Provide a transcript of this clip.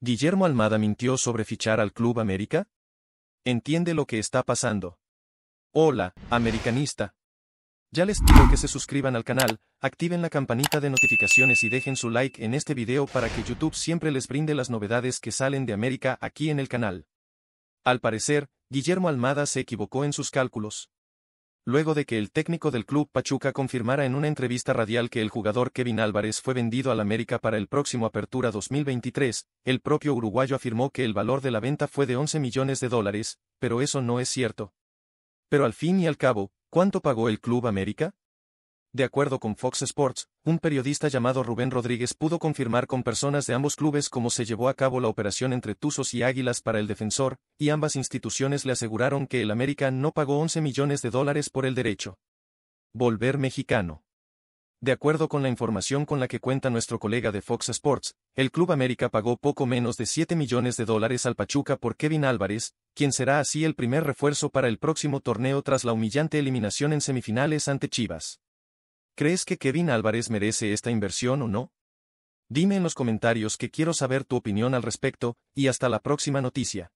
¿Guillermo Almada mintió sobre fichar al Club América? Entiende lo que está pasando. Hola, americanista. Ya les pido que se suscriban al canal, activen la campanita de notificaciones y dejen su like en este video para que YouTube siempre les brinde las novedades que salen de América aquí en el canal. Al parecer, Guillermo Almada se equivocó en sus cálculos luego de que el técnico del club Pachuca confirmara en una entrevista radial que el jugador Kevin Álvarez fue vendido al América para el próximo Apertura 2023, el propio uruguayo afirmó que el valor de la venta fue de 11 millones de dólares, pero eso no es cierto. Pero al fin y al cabo, ¿cuánto pagó el Club América? De acuerdo con Fox Sports, un periodista llamado Rubén Rodríguez pudo confirmar con personas de ambos clubes cómo se llevó a cabo la operación entre Tuzos y Águilas para el defensor, y ambas instituciones le aseguraron que el América no pagó 11 millones de dólares por el derecho. Volver mexicano. De acuerdo con la información con la que cuenta nuestro colega de Fox Sports, el Club América pagó poco menos de 7 millones de dólares al Pachuca por Kevin Álvarez, quien será así el primer refuerzo para el próximo torneo tras la humillante eliminación en semifinales ante Chivas. ¿Crees que Kevin Álvarez merece esta inversión o no? Dime en los comentarios que quiero saber tu opinión al respecto, y hasta la próxima noticia.